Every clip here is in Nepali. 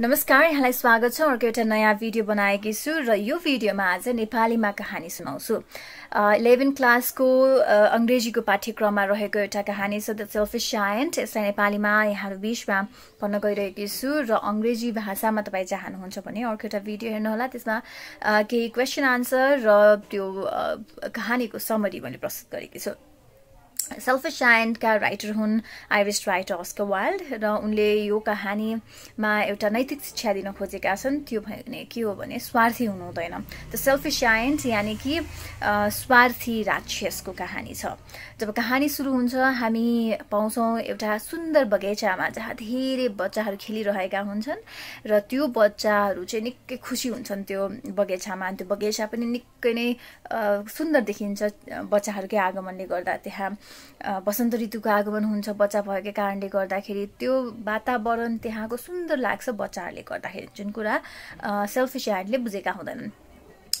नमस्कार यहाँलाई स्वागत छ अर्को एउटा नयाँ भिडियो बनाएकी छु र यो भिडियोमा आज नेपालीमा कहानी सुनाउँछु इलेभेन क्लासको अङ्ग्रेजीको पाठ्यक्रममा रहेको एउटा कहानी छ द सेल्फिस सायन्ट यसलाई नेपालीमा यहाँ बिचमा पढ्न गइरहेकी छु र अङ्ग्रेजी भाषामा तपाईँ चाहनुहुन्छ भने अर्को एउटा भिडियो हेर्नुहोला त्यसमा केही क्वेसन आन्सर र त्यो कहानीको समरी मैले प्रस्तुत गरेकी छु सेल्फिस एन्डका राइटर हुन् आइरिस राइटर अस्कर वाइल्ड र उनले यो कहानीमा एउटा नैतिक शिक्षा दिन खोजेका छन् त्यो भने के हो भने स्वार्थी हुनु हुँदैन द सेल्फिस एन्ड यानि कि स्वार्थी राक्षसको कहानी छ जब कहानी सुरु हुन्छ हामी पाउँछौँ एउटा सुन्दर बगैँचामा जहाँ धेरै बच्चाहरू खेलिरहेका हुन्छन् र त्यो बच्चाहरू चाहिँ निकै खुसी हुन्छन् त्यो बगैँचामा त्यो बगैँचा पनि निकै नै सुन्दर देखिन्छ बच्चाहरूकै आगमनले गर्दा त्यहाँ वसन्त ऋतुको आगमन हुन्छ बच्चा भएकै कारणले गर्दाखेरि त्यो वातावरण त्यहाँको सुन्दर लाग्छ बच्चाहरूले गर्दाखेरि जुन कुरा सेल्फिस बुझेका हुँदैनन्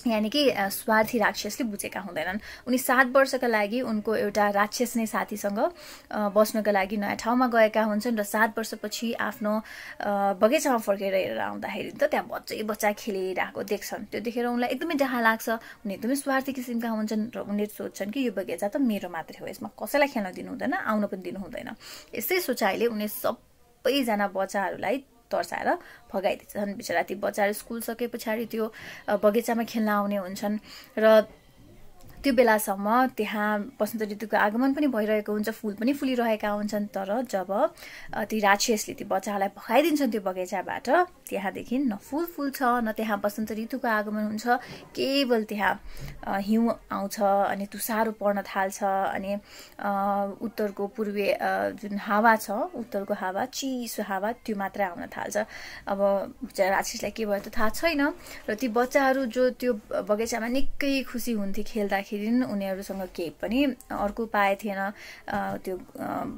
यानि कि स्वार्थी राक्षसले बुझेका हुँदैनन् उनी सात वर्षका लागि उनको एउटा राक्षस नै साथीसँग बस्नका लागि नयाँ ठाउँमा गएका हुन्छन् र सात वर्षपछि आफ्नो बगैँचामा फर्केर हेरेर आउँदाखेरि त त्यहाँ बच्चै बच्चा खेलिरहेको देख्छन् त्यो देखेर उनलाई एकदमै डाहा लाग्छ उनी एकदमै स्वार्थी किसिमका हुन्छन् र उनले सोध्छन् कि यो बगैँचा त मेरो मात्रै हो यसमा कसैलाई खेल्न दिनु हुँदैन आउन पनि दिनु हुँदैन यस्तै सोचाइले उनी सबैजना बच्चाहरूलाई तर्साएर फगाइदिन्छन् बिचरा ती बच्चाहरू स्कुल सके पछाडि त्यो बगैँचामा खेल्न आउने हुन्छन् र त्यो बेलासम्म त्यहाँ बसन्त ऋतुको आगमन पनि भइरहेको हुन्छ फुल पनि फुलिरहेका हुन्छन् तर जब ती राक्षसले ती बच्चाहरूलाई भगाइदिन्छन् त्यो बगैँचाबाट त्यहाँदेखि न फुल छ न त्यहाँ बसन्त ऋतुको आगमन हुन्छ केवल त्यहाँ हिउँ आउँछ अनि तुसारो पर्न थाल्छ अनि उत्तरको पूर्वी जुन हावा छ उत्तरको हावा चिसो हावा त्यो मात्रै आउन थाल्छ अब राक्षसलाई के भयो त थाहा छैन र ती बच्चाहरू जो त्यो बगैँचामा निकै खुसी हुन्थे खेल्दाखेरि गर्दाखेरि उनीहरूसँग केही पनि अर्को उपाय थिएन त्यो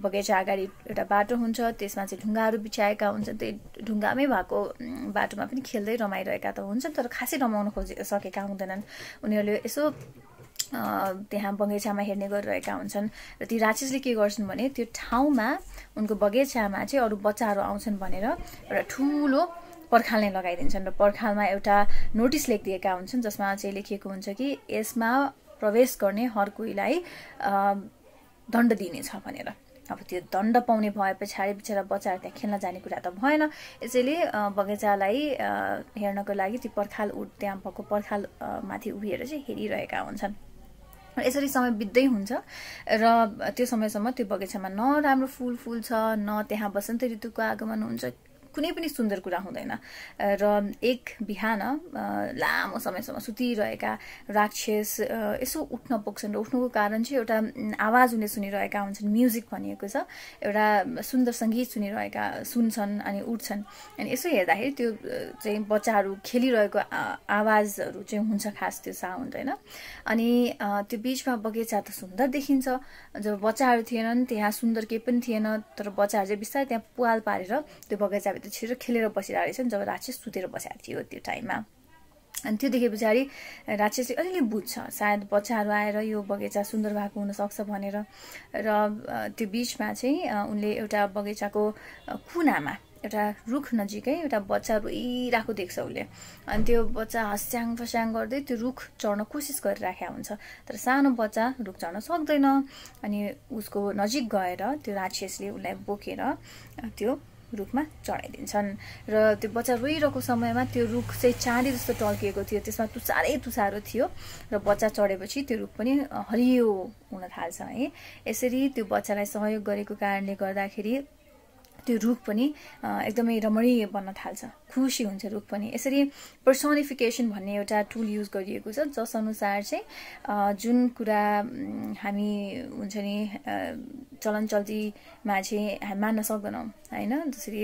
बगैँचा अगाडि एउटा बाटो हुन्छ त्यसमा चाहिँ ढुङ्गाहरू बिछाएका हुन्छन् त्यही ढुङ्गामै भएको बाटोमा पनि खेल्दै रमाइरहेका त हुन्छन् तर खासै रमाउन खोजे सकेका हुँदैनन् उनीहरूले यसो त्यहाँ बगैँचामा हेर्ने गरिरहेका हुन्छन् र ती राक्षसले के गर्छन् भने त्यो ठाउँमा उनको बगैँचामा चाहिँ अरू बच्चाहरू आउँछन् भनेर एउटा ठुलो पर्खाल नै लगाइदिन्छन् र पर्खालमा एउटा नोटिस लेखिदिएका हुन्छन् जसमा चाहिँ लेखिएको हुन्छ कि यसमा प्रवेश गर्ने हर कोहीलाई दण्ड दिनेछ भनेर अब त्यो दण्ड पाउने भए पछाडि बिचरा बच्चाहरू त्यहाँ खेल्न जाने कुरा त भएन यसैले बगैँचालाई हेर्नको लागि त्यो पर्खाल उठ त्यहाँ भएको पर्खाल माथि उभिएर चाहिँ हेरिरहेका हुन्छन् यसरी समय बित्दै हुन्छ र त्यो समयसम्म त्यो बगैँचामा न राम्रो फुल फुल्छ न त्यहाँ बसन्त ऋतुको आगमन हुन्छ कुनै पनि सुन्दर कुरा हुँदैन र एक बिहान लामो समयसम्म सुतिरहेका राक्षस यसो उठ्न पुग्छन् र उठ्नुको कारण चाहिँ एउटा आवाज उनले सुनिरहेका हुन्छन् म्युजिक भनिएको छ एउटा सुन्दर सङ्गीत सुनिरहेका सुन्छन् अनि उठ्छन् अनि यसो हेर्दाखेरि त्यो चाहिँ बच्चाहरू खेलिरहेको आवाजहरू चाहिँ हुन्छ खास त्यो साउन्ड होइन अनि त्यो बिचमा बगैँचा त सुन्दर देखिन्छ जब बच्चाहरू थिएनन् त्यहाँ सुन्दर केही पनि थिएन तर बच्चाहरू चाहिँ बिस्तारै त्यहाँ पुवाल पारेर त्यो बगैँचा त्यो छिटो खेलेर बसिरहेको रहेछ नि जब राक्षस सुतेर बसेको थियो त्यो टाइममा अनि त्यो देखे पछाडि राक्षसले अलिअलि बुझ्छ सायद बच्चाहरू आएर यो बगैँचा सुन्दर भएको हुनसक्छ भनेर र त्यो बिचमा चाहिँ उनले एउटा बगैँचाको कुनामा एउटा रुख नजिकै एउटा बच्चा रोइरहेको देख्छ उसले अनि त्यो बच्चा हस्याङ फस्याङ गर्दै त्यो रुख चढ्न कोसिस गरिराखेको हुन्छ तर सानो बच्चा रुख चढ्न सक्दैन अनि उसको नजिक गएर त्यो राक्षसले उसलाई बोकेर त्यो रुखमा चढाइदिन्छन् र त्यो बच्चा रोइरहेको समयमा त्यो रुख चाहिँ चाँदी जस्तो टल्किएको थियो त्यसमा तुसारै तुसारो थियो र बच्चा चढेपछि त्यो रुख पनि हरियो हुन थाल्छ है यसरी त्यो बच्चालाई सहयोग गरेको कारणले गर्दाखेरि त्यो रुख पनि एकदमै रमणीय बन्न थाल्छ खुसी हुन्छ रुख पनि यसरी पर्सोनिफिकेसन भन्ने एउटा टुल युज गरिएको छ जसअनुसार चाहिँ जुन कुरा हामी हुन्छ नि चलन चल्तीमा चाहिँ मान्न सक्दैनौँ होइन जसरी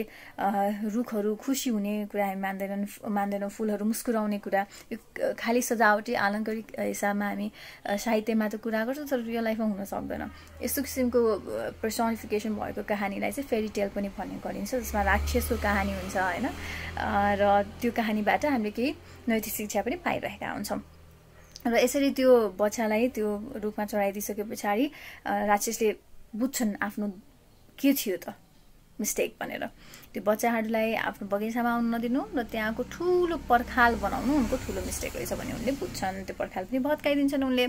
रुखहरू खुसी हुने कुरा हामी मान्दैनौँ मान्दैनौँ फुलहरू मुस्कुराउने कुरा यो खालि सजावटी आलङ्करिक हिसाबमा हामी साहित्यमा त कुरा गर्छौँ तर रियल लाइफमा हुन सक्दैन यस्तो किसिमको पर्सोनिफिकेसन भएको कहानीलाई चाहिँ फेरि टेल पनि भन्ने गरिन्छ जसमा राक्षसको कहानी हुन्छ होइन र त्यो कहानीबाट हामीले केही नैतिक शिक्षा पनि पाइरहेका हुन्छौँ र यसरी त्यो बच्चालाई त्यो रुखमा चढाइदिइसके पछाडि राक्षसले बुझ्छन् आफ्नो के थियो त मिस्टेक भनेर त्यो बच्चाहरूलाई आफ्नो बगैँचामा आउनु नदिनु र त्यहाँको ठुलो पर्खाल बनाउनु उनको ठुलो मिस्टेक रहेछ भने उनले बुझ्छन् त्यो पर्खाल पनि भत्काइदिन्छन् उनले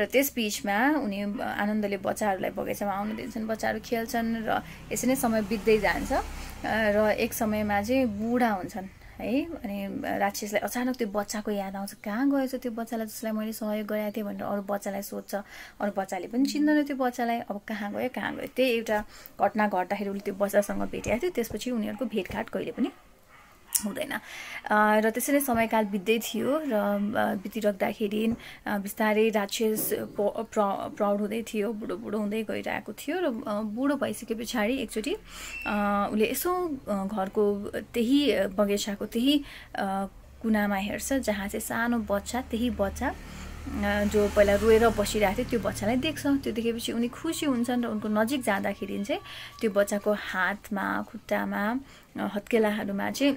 र त्यस बिचमा उनी आनन्दले बच्चाहरूलाई बगैँचामा आउनु दिन्छन् बच्चाहरू खेल्छन् र यसरी नै समय बित्दै जान्छ र एक समयमा चाहिँ बुढा हुन्छन् है अनि राक्षसलाई अचानक त्यो बच्चाको याद आउँछ कहाँ गएछ त्यो बच्चालाई जसलाई मैले सहयोग गरेको थिएँ भनेर अरू बच्चालाई सोध्छ अरू बच्चाले पनि चिन्दैन त्यो बच्चालाई अब कहाँ गयो कहाँ गयो त्यही एउटा घटना घट्दाखेरि उसले त्यो बच्चासँग भेटेको थियो त्यसपछि उनीहरूको भेटघाट कहिले पनि हुँदैन र त्यसरी नै समयकाल बित्दै थियो र बितिरहँदाखेरि बिस्तारै राक्षस प्राउड हुँदै थियो बुढो बुढो हुँदै गइरहेको थियो र बुढो भइसके पछाडि एकचोटि उसले यसो घरको त्यही बगैँचाको त्यही कुनामा हेर्छ जहाँ चाहिँ सानो बच्चा त्यही बच्चा जो पहिला रोएर बसिरहेको थियो त्यो बच्चालाई देख्छ त्यो देखेपछि उनी खुसी हुन्छन् र उनको नजिक जाँदाखेरि चाहिँ त्यो बच्चाको हातमा खुट्टामा हत्केलाहरूमा चाहिँ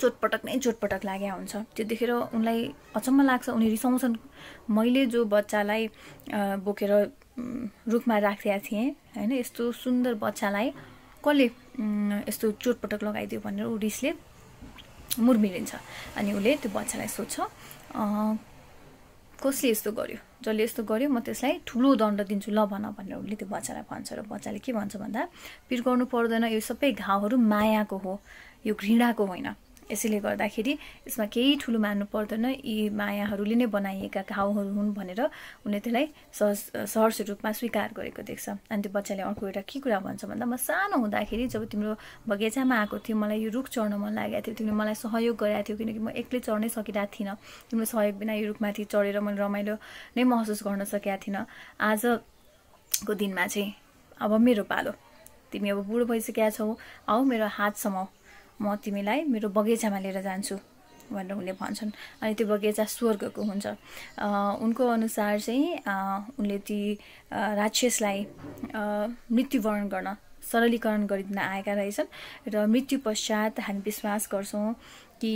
चोटपटक नै चोटपटक लागेको हुन्छ त्यो देखेर उनलाई अचम्म लाग्छ उनी रिसाउँछन् मैले जो बच्चालाई बोकेर रुखमा राखिदिएको थिएँ होइन यस्तो सुन्दर बच्चालाई कसले यस्तो चोटपटक लगाइदियो भनेर ऊ रिसले मुर्मिलिन्छ अनि उसले त्यो बच्चालाई सोध्छ कसले यस्तो गर्यो जसले यस्तो गर्यो म त्यसलाई ठुलो दण्ड दिन्छु ल भन भनेर उसले त्यो बच्चालाई भन्छ र बच्चाले के भन्छ भन्दा गर्नु पर्दैन यो सबै घाउहरू मायाको हो यो घृणाको होइन यसैले गर्दाखेरि यसमा केही ठुलो मान्नु पर्दैन यी मायाहरूले नै बनाइएका घाउहरू हुन् भनेर उनीहरूले त्यसलाई सहज सहर्ष रूपमा स्वीकार गरेको देख्छ अनि त्यो बच्चाले अर्को एउटा के कुरा भन्छ भन्दा म सानो हुँदाखेरि जब तिम्रो बगैँचामा आएको थियो मलाई यो रुख चढ्न मन लागेको थियो तिमीले मलाई सहयोग गरेको थियो किनकि म एक्लै चढ्नै सकिरहेको थिइनँ तिम्रो सहयोग बिना यो रुखमाथि चढेर मैले रमाइलो नै महसुस गर्न सकेका थिइनँ आजको दिनमा चाहिँ अब मेरो पालो तिमी अब बुढो भइसकेका छौ आऊ मेरो हात समाऊ म तिमीलाई मेरो बगैँचामा लिएर जान्छु भनेर उनले भन्छन् अनि त्यो बगैँचा स्वर्गको हुन्छ उनको अनुसार चाहिँ उनले ती राक्षसलाई मृत्युवरण गर्न सरलीकरण गरिदिन आएका रहेछन् र मृत्यु पश्चात हामी विश्वास गर्छौँ कि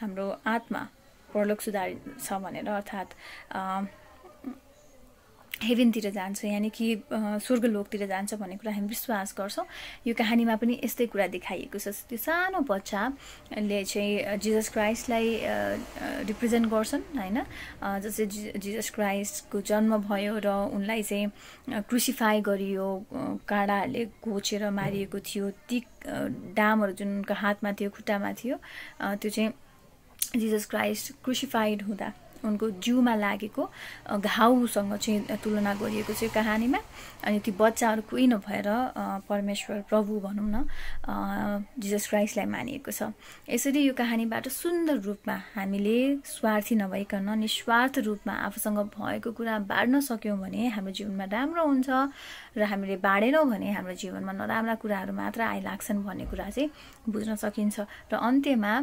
हाम्रो आत्मा प्रलोक सुधार छ भनेर अर्थात् हेभेनतिर जान्छ यानि कि स्वर्गलोकतिर जान्छ भन्ने कुरा हामी विश्वास गर्छौँ यो कहानीमा पनि यस्तै कुरा देखाइएको छ त्यो सानो बच्चाले चाहिँ जिजस क्राइस्टलाई रिप्रेजेन्ट गर्छन् होइन जस्तै जिजस क्राइस्टको जन्म भयो र उनलाई चाहिँ क्रुसिफाई गरियो काँडाहरूले घोचेर मारिएको थियो ती डामहरू जुन उनको हातमा थियो खुट्टामा थियो त्यो चाहिँ जिजस क्राइस्ट क्रुसिफाइड हुँदा उनको जिउमा लागेको घाउसँग चाहिँ तुलना गरिएको छ कहानीमा अनि ती बच्चाहरू कोही नभएर परमेश्वर प्रभु भनौँ न जिजस क्राइस्टलाई मानिएको छ यसरी यो कहानीबाट सुन्दर रूपमा हामीले स्वार्थी नभइकन निस्वार्थ रूपमा आफूसँग भएको कुरा बाँड्न सक्यौँ भने हाम्रो जीवनमा राम्रो हुन्छ र हामीले बाँडेनौँ भने हाम्रो जीवनमा नराम्रा कुराहरू मात्र आइलाग्छन् भन्ने कुरा चाहिँ बुझ्न सकिन्छ र अन्त्यमा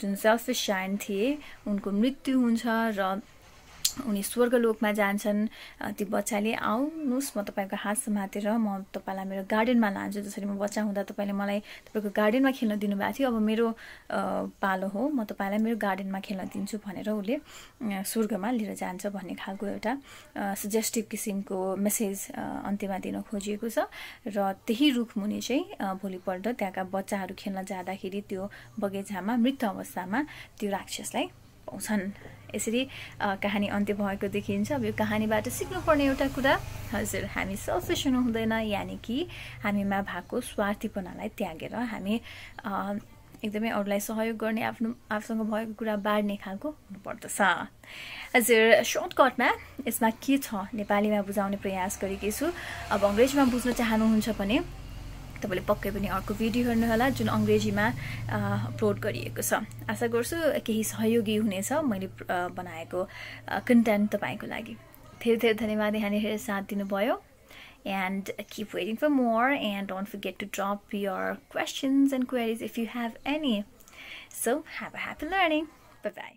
जुन सेल्फ साइन थिए उनको मृत्यु हुन्छ हुन्छ र उनी स्वर्गलोकमा जान्छन् ती बच्चाले आउनुहोस् म तपाईँको हात समातेर म तपाईँलाई मेरो गार्डनमा लान्छु जसरी म बच्चा हुँदा तपाईँले मलाई तपाईँको गार्डनमा खेल्न दिनुभएको थियो अब मेरो पालो हो म तपाईँलाई मेरो गार्डनमा खेल्न दिन्छु भनेर उसले स्वर्गमा लिएर जान्छ भन्ने खालको एउटा सजेस्टिभ किसिमको मेसेज अन्त्यमा दिन खोजिएको छ र त्यही रुखमुनि चाहिँ भोलिपल्ट त्यहाँका बच्चाहरू खेल्न जाँदाखेरि त्यो बगैँचामा मृत अवस्थामा त्यो राक्षसलाई पाउँछन् यसरी कहानी अन्त्य भएको देखिन्छ अब यो कहानीबाट सिक्नुपर्ने एउटा कुरा हजुर हामी सेल्फिस हुनु हुँदैन यानि कि हामीमा भएको स्वार्थीपनालाई त्यागेर हामी एकदमै अरूलाई सहयोग गर्ने आफ्नो आफूसँग भएको कुरा बाँड्ने खालको हुनुपर्दछ हजुर सर्टकटमा यसमा के छ नेपालीमा बुझाउने प्रयास गरेकी छु अब अङ्ग्रेजीमा बुझ्न चाहनुहुन्छ भने तपाईँले पक्कै पनि अर्को भिडियो हेर्नुहोला जुन अङ्ग्रेजीमा अपलोड गरिएको छ आशा गर्छु केही सहयोगी हुनेछ मैले बनाएको कन्टेन्ट तपाईँको लागि धेरै धेरै धन्यवाद यहाँनिर साथ दिनुभयो and keep waiting for more and don't forget to drop your questions and queries if you have any so have a happy learning bye bye